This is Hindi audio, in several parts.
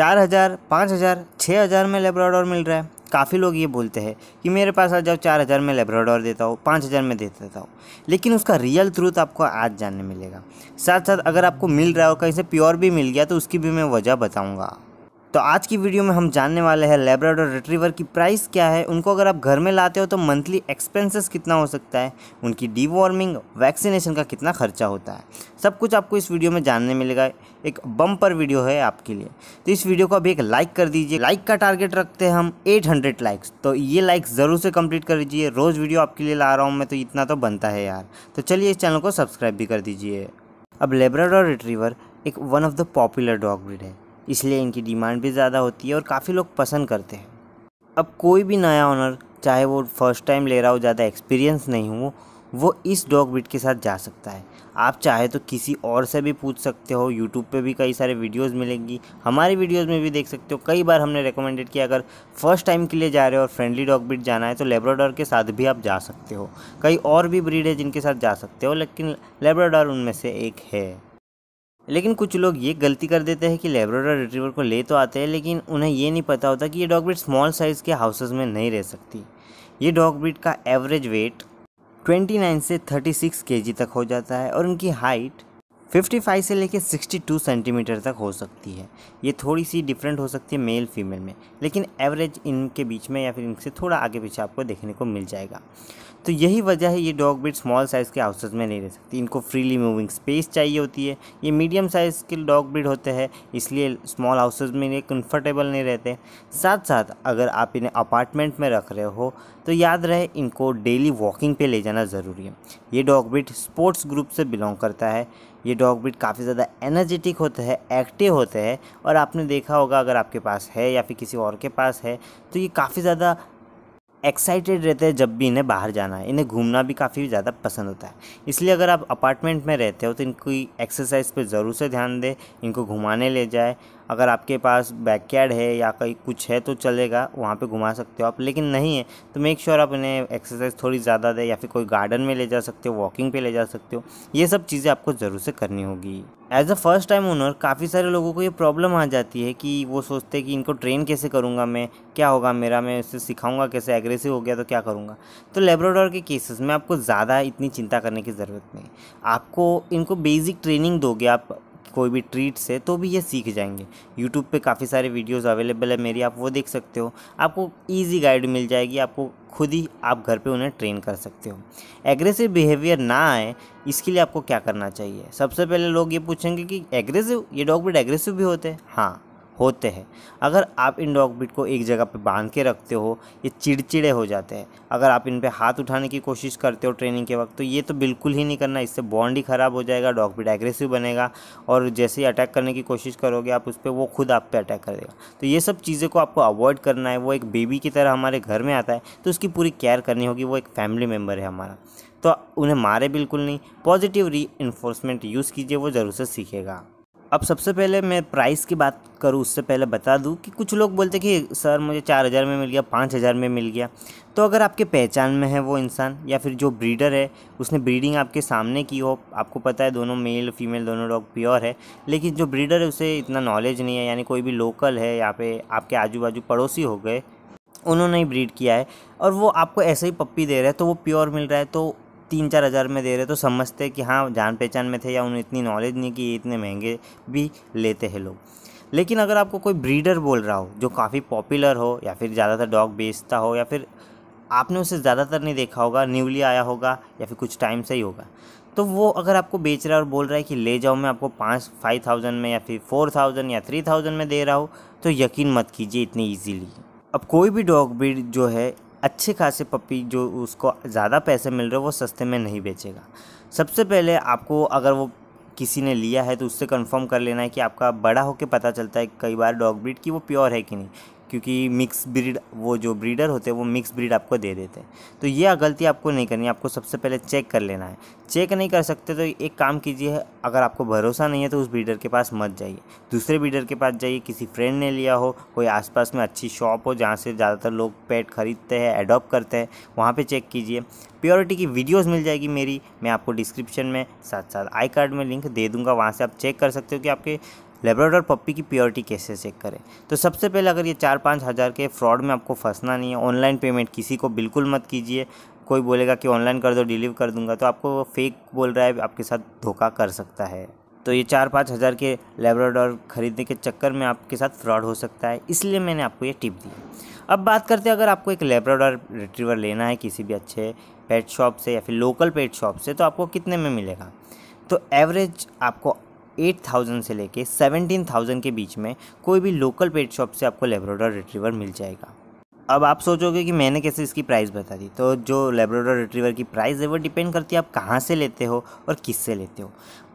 चार हज़ार पाँच हज़ार छः हज़ार में लेब्राडोर मिल रहा है काफ़ी लोग ये बोलते हैं कि मेरे पास आ जाओ चार हज़ार में लेब्राडोर देता हूँ पाँच हज़ार में दे देता हूँ लेकिन उसका रियल ट्रूथ आपको आज जानने मिलेगा साथ साथ अगर आपको मिल रहा है और कहीं से प्योर भी मिल गया तो उसकी भी मैं वजह बताऊँगा तो आज की वीडियो में हम जानने वाले हैं लेब्राडोर रिट्रीवर की प्राइस क्या है उनको अगर आप घर में लाते हो तो मंथली एक्सपेंसेस कितना हो सकता है उनकी डीवॉर्मिंग वैक्सीनेशन का कितना खर्चा होता है सब कुछ आपको इस वीडियो में जानने मिलेगा एक बम वीडियो है आपके लिए तो इस वीडियो को अभी एक लाइक कर दीजिए लाइक का टारगेट रखते हैं हम एट लाइक्स तो ये लाइक ज़रूर से कम्प्लीट कर दीजिए रोज़ वीडियो आपके लिए ला रहा हूँ मैं तो इतना तो बनता है यार तो चलिए इस चैनल को सब्सक्राइब भी कर दीजिए अब लेब्राडोर रिट्रीवर एक one of the popular dog breed है इसलिए इनकी डिमांड भी ज़्यादा होती है और काफ़ी लोग पसंद करते हैं अब कोई भी नया ऑनर चाहे वो फर्स्ट टाइम ले रहा हो ज़्यादा एक्सपीरियंस नहीं हो वो इस डॉग ब्रिड के साथ जा सकता है आप चाहे तो किसी और से भी पूछ सकते हो यूट्यूब पे भी कई सारे वीडियोस मिलेंगी हमारी वीडियोस में भी देख सकते हो कई बार हमने रेकमेंडेड किया अगर फर्स्ट टाइम के लिए जा रहे हो और फ्रेंडली डॉग बिट जाना है तो लेब्राडोर के साथ भी आप जा सकते हो कई और भी ब्रीड है जिनके साथ जा सकते हो लेकिन लेब्राडोर उनमें से एक है लेकिन कुछ लोग ये गलती कर देते हैं कि लेब्रोडा रिट्रीवर को ले तो आते हैं लेकिन उन्हें ये नहीं पता होता कि ये डॉग ब्रिड स्मॉल साइज़ के हाउसेज़ में नहीं रह सकती ये डॉग ब्रिड का एवरेज वेट 29 से 36 केजी तक हो जाता है और उनकी हाइट 55 से लेकर 62 सेंटीमीटर तक हो सकती है ये थोड़ी सी डिफरेंट हो सकती है मेल फीमेल में लेकिन एवरेज इनके बीच में या फिर इनसे थोड़ा आगे पीछे आपको देखने को मिल जाएगा तो यही वजह है ये डॉग ब्रिड स्मॉल साइज़ के हाउसेज में नहीं रह सकती इनको फ्रीली मूविंग स्पेस चाहिए होती है ये मीडियम साइज़ के डॉग ब्रीड होते हैं इसलिए स्मॉल हाउसेज में ये कंफर्टेबल नहीं रहते साथ साथ अगर आप इन्हें अपार्टमेंट में रख रहे हो तो याद रहे इनको डेली वॉकिंग पे ले जाना ज़रूरी है ये डॉग ब्रीड स्पोर्ट्स ग्रुप से बिलोंग करता है ये डॉग ब्रीड काफ़ी ज़्यादा एनर्जेटिक होते हैं एक्टिव होते हैं और आपने देखा होगा अगर आपके पास है या फिर किसी और के पास है तो ये काफ़ी ज़्यादा एक्साइटेड रहते हैं जब भी इन्हें बाहर जाना है इन्हें घूमना भी काफ़ी ज़्यादा पसंद होता है इसलिए अगर आप अपार्टमेंट में रहते हो तो इनकी एक्सरसाइज पर ज़रूर से ध्यान दें इनको घुमाने ले जाए अगर आपके पास बैकयार्ड है या कहीं कुछ है तो चलेगा वहाँ पे घुमा सकते हो आप लेकिन नहीं है तो मेक श्योर आप इन्हें एक्सरसाइज थोड़ी ज़्यादा दें या फिर कोई गार्डन में ले जा सकते हो वॉकिंग पे ले जा सकते हो ये सब चीज़ें आपको ज़रूर से करनी होगी as a first time owner काफ़ी सारे लोगों को ये प्रॉब्लम आ जाती है कि वो सोचते हैं कि इनको ट्रेन कैसे करूँगा मैं क्या होगा मेरा मैं इसे सिखाऊंगा कैसे एग्रेसिव हो गया तो क्या करूँगा तो लेब्राडोर के केसेस में आपको ज़्यादा इतनी चिंता करने की ज़रूरत नहीं आपको इनको बेसिक ट्रेनिंग दोगे आप कोई भी ट्रीट्स है तो भी ये सीख जाएंगे यूट्यूब पे काफ़ी सारे वीडियोस अवेलेबल है मेरी आप वो देख सकते हो आपको इजी गाइड मिल जाएगी आपको खुद ही आप घर पे उन्हें ट्रेन कर सकते हो एग्रेसिव बिहेवियर ना आए इसके लिए आपको क्या करना चाहिए सबसे पहले लोग ये पूछेंगे कि एग्रेसिव ये डॉग ब्रीड एग्रेसिव भी होते हैं हाँ होते हैं अगर आप इन डॉग बीट को एक जगह पर बांध के रखते हो ये चिड़चिड़े हो जाते हैं अगर आप इन पर हाथ उठाने की कोशिश करते हो ट्रेनिंग के वक्त तो ये तो बिल्कुल ही नहीं करना इससे बॉन्ड ही ख़राब हो जाएगा डॉग ब्रीड एग्रेसिव बनेगा और जैसे ही अटैक करने की कोशिश करोगे आप उस पर वो खुद आप पे अटैक कर देगा तो ये सब चीज़ें को आपको अवॉइड करना है वो एक बेबी की तरह हमारे घर में आता है तो उसकी पूरी केयर करनी होगी वो एक फैमिली मेम्बर है हमारा तो उन्हें मारे बिल्कुल नहीं पॉजिटिव री यूज़ कीजिए वो ज़रूर से सीखेगा अब सबसे पहले मैं प्राइस की बात करूँ उससे पहले बता दूँ कि कुछ लोग बोलते कि सर मुझे चार हज़ार में मिल गया पाँच हज़ार में मिल गया तो अगर आपके पहचान में है वो इंसान या फिर जो ब्रीडर है उसने ब्रीडिंग आपके सामने की हो आपको पता है दोनों मेल फीमेल दोनों डॉग प्योर है लेकिन जो ब्रीडर है उसे इतना नॉलेज नहीं है यानी कोई भी लोकल है यहाँ पे आपके आजू बाजू पड़ोसी हो गए उन्होंने ही ब्रीड किया है और वो आपको ऐसे ही पप्पी दे रहा है तो वो प्योर मिल रहा है तो तीन चार हज़ार में दे रहे तो समझते कि हाँ जान पहचान में थे या उन्हें इतनी नॉलेज नहीं कि इतने महंगे भी लेते हैं लोग लेकिन अगर आपको कोई ब्रीडर बोल रहा हो जो काफ़ी पॉपुलर हो या फिर ज़्यादातर डॉग बेचता हो या फिर आपने उसे ज़्यादातर नहीं देखा होगा न्यूली आया होगा या फिर कुछ टाइम से ही होगा तो वो अगर आपको बेच रहा है और बोल रहा है कि ले जाओ मैं आपको पाँच फाइव थाउजेंड में या फिर फोर थाउजेंड या थ्री थाउजेंड में दे रहा हूँ तो यकीन मत कीजिए इतनी ईजीली अब कोई भी डॉग ब्रीड जो है अच्छे खासे पपी जो उसको ज़्यादा पैसे मिल रहे हो वो सस्ते में नहीं बेचेगा सबसे पहले आपको अगर वो किसी ने लिया है तो उससे कंफर्म कर लेना है कि आपका बड़ा होकर पता चलता है कई बार डॉग ब्रीड की वो प्योर है कि नहीं क्योंकि मिक्स ब्रीड वो जो ब्रीडर होते हैं वो मिक्स ब्रीड आपको दे देते हैं तो ये गलती आपको नहीं करनी आपको सबसे पहले चेक कर लेना है चेक नहीं कर सकते तो एक काम कीजिए अगर आपको भरोसा नहीं है तो उस ब्रीडर के पास मत जाइए दूसरे ब्रीडर के पास जाइए किसी फ्रेंड ने लिया हो कोई आसपास में अच्छी शॉप हो जहाँ से ज़्यादातर लोग पेट खरीदते हैं एडॉप्ट करते हैं वहाँ पर चेक कीजिए प्योरिटी की वीडियोस मिल जाएगी मेरी मैं आपको डिस्क्रिप्शन में साथ साथ आई कार्ड में लिंक दे दूंगा वहाँ से आप चेक कर सकते हो कि आपके लेबोरेटरी पप्पी की प्योरिटी कैसे चेक करें तो सबसे पहले अगर ये चार पाँच हज़ार के फ्रॉड में आपको फंसना नहीं है ऑनलाइन पेमेंट किसी को बिल्कुल मत कीजिए कोई बोलेगा कि ऑनलाइन कर दो डिलीवर कर दूंगा तो आपको वो फेक बोल रहा है आपके साथ धोखा कर सकता है तो ये चार पाँच हज़ार के लेबोरेटोर ख़रीदने के चक्कर में आपके साथ फ्रॉड हो सकता है इसलिए मैंने आपको ये टिप दी अब बात करते हैं अगर आपको एक लेबराडोर रिट्रीवर लेना है किसी भी अच्छे पेट शॉप से या फिर लोकल पेट शॉप से तो आपको कितने में मिलेगा तो एवरेज आपको 8,000 से लेके 17,000 के बीच में कोई भी लोकल पेट शॉप से आपको लेब्रोडर रिट्रीवर मिल जाएगा अब आप सोचोगे कि मैंने कैसे इसकी प्राइस बता दी तो जो लेब्रोडर रिट्रीवर की प्राइस है वो डिपेंड करती है आप कहाँ से लेते हो और किससे लेते हो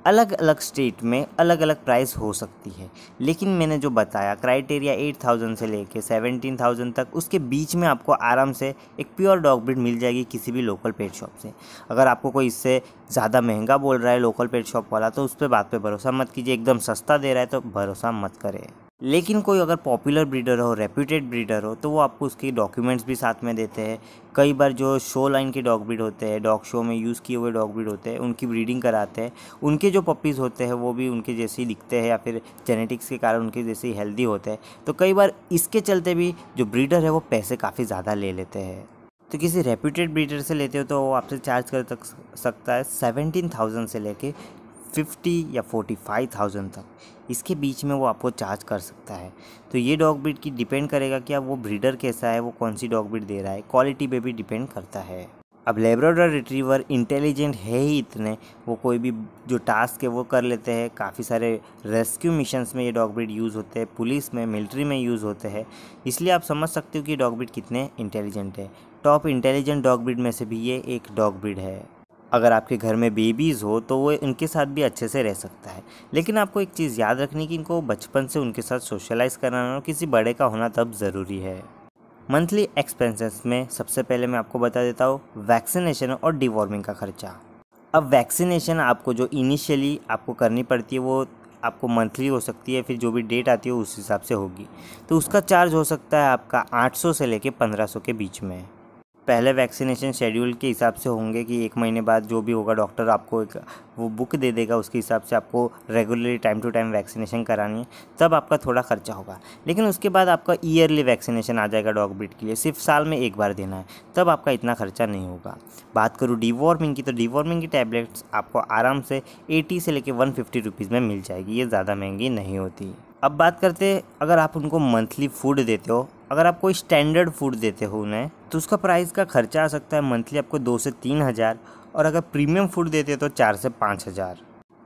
अलग अलग स्टेट में अलग अलग प्राइस हो सकती है लेकिन मैंने जो बताया क्राइटेरिया 8000 से लेके 17000 तक उसके बीच में आपको आराम से एक प्योर डॉग ब्रीड मिल जाएगी किसी भी लोकल पेट शॉप से अगर आपको कोई इससे ज़्यादा महंगा बोल रहा है लोकल पेट शॉप वाला तो उस पर बात पर भरोसा मत कीजिए एकदम सस्ता दे रहा है तो भरोसा मत करें लेकिन कोई अगर पॉपुलर ब्रीडर हो रेप्यूटेड ब्रीडर हो तो वो आपको उसके डॉक्यूमेंट्स भी साथ में देते हैं कई बार जो शो लाइन के डॉग ब्रीड होते हैं डॉग शो में यूज़ किए हुए डॉग ब्रीड होते हैं उनकी ब्रीडिंग कराते हैं उनके जो पपीज़ होते हैं वो भी उनके जैसे ही दिखते हैं या फिर जेनेटिक्स के कारण उनके जैसे ही हेल्दी होते हैं तो कई बार इसके चलते भी जो ब्रीडर है वो पैसे काफ़ी ज़्यादा ले लेते हैं तो किसी रेप्यूटेड ब्रीडर से लेते हो तो वो आपसे चार्ज कर सकता है सेवेंटीन थाउजेंड से लेके फिफ्टी या फोर्टी फाइव थाउजेंड तक इसके बीच में वो आपको चार्ज कर सकता है तो ये डॉग ब्रीड की डिपेंड करेगा कि आप वो ब्रीडर कैसा है वो कौन सी डॉग ब्रीड दे रहा है क्वालिटी पे भी डिपेंड करता है अब लेब्राडोर रिट्रीवर इंटेलिजेंट है ही इतने वो कोई भी जो टास्क है वो कर लेते हैं काफ़ी सारे रेस्क्यू मिशंस में ये डॉग ब्रीड यूज़ होते हैं पुलिस में मिलिट्री में यूज़ होते हैं इसलिए आप समझ सकते हो कि डॉग ब्रीड कितने इंटेलिजेंट है टॉप इंटेलिजेंट डॉग ब्रीड में से भी ये एक डॉग ब्रीड है अगर आपके घर में बेबीज़ हो तो वो उनके साथ भी अच्छे से रह सकता है लेकिन आपको एक चीज़ याद रखनी कि इनको बचपन से उनके साथ सोशलाइज़ कराना और किसी बड़े का होना तब ज़रूरी है मंथली एक्सपेंसेस में सबसे पहले मैं आपको बता देता हूँ वैक्सीनेशन और डिवॉर्मिंग का खर्चा अब वैक्सीनेशन आपको जो इनिशियली आपको करनी पड़ती है वो आपको मंथली हो सकती है फिर जो भी डेट आती है उस हिसाब से होगी तो उसका चार्ज हो सकता है आपका 800 से लेके 1500 के बीच में पहले वैक्सीनेशन शेड्यूल के हिसाब से होंगे कि एक महीने बाद जो भी होगा डॉक्टर आपको एक वो बुक दे देगा उसके हिसाब से आपको regularly time to time vaccination करानी है तब आपका थोड़ा खर्चा होगा लेकिन उसके बाद आपका ईयरली वैक्सीनेशन आ जाएगा डॉग ब्रीड के लिए सिर्फ साल में एक बार देना है तब आपका इतना खर्चा नहीं होगा बात करूँ डिवॉर्मिंग की तो डीवॉर्मिंग की टैबलेट्स आपको आराम से एटी से लेकर वन फिफ्टी रुपीज़ में मिल जाएगी ये ज़्यादा महंगी नहीं होती अब बात करते अगर आप उनको मंथली फूड देते हो अगर आप कोई स्टैंडर्ड फूड देते हो उन्हें तो उसका प्राइस का खर्चा आ सकता है मंथली आपको दो से तीन हज़ार और अगर प्रीमियम फूड देते हैं तो चार से पाँच हज़ार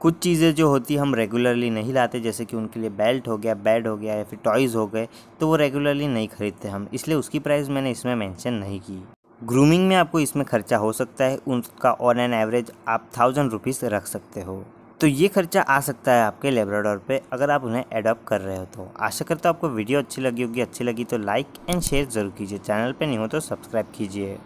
कुछ चीज़ें जो होती हम रेगुलरली नहीं लाते जैसे कि उनके लिए बेल्ट हो गया बेड हो गया या फिर टॉयज़ हो गए तो वो रेगुलरली नहीं खरीदते हम इसलिए उसकी प्राइस मैंने इसमें मेंशन नहीं की ग्रूमिंग में आपको इसमें खर्चा हो सकता है उनका ऑन एन एवरेज आप थाउजेंड रुपीज़ रख सकते हो तो ये खर्चा आ सकता है आपके लेबराडोर पे अगर आप उन्हें एडॉप्ट कर रहे हो तो आशा करता हूँ आपको वीडियो अच्छी लगी होगी अच्छी लगी तो लाइक एंड शेयर ज़रूर कीजिए चैनल पे नहीं हो तो सब्सक्राइब कीजिए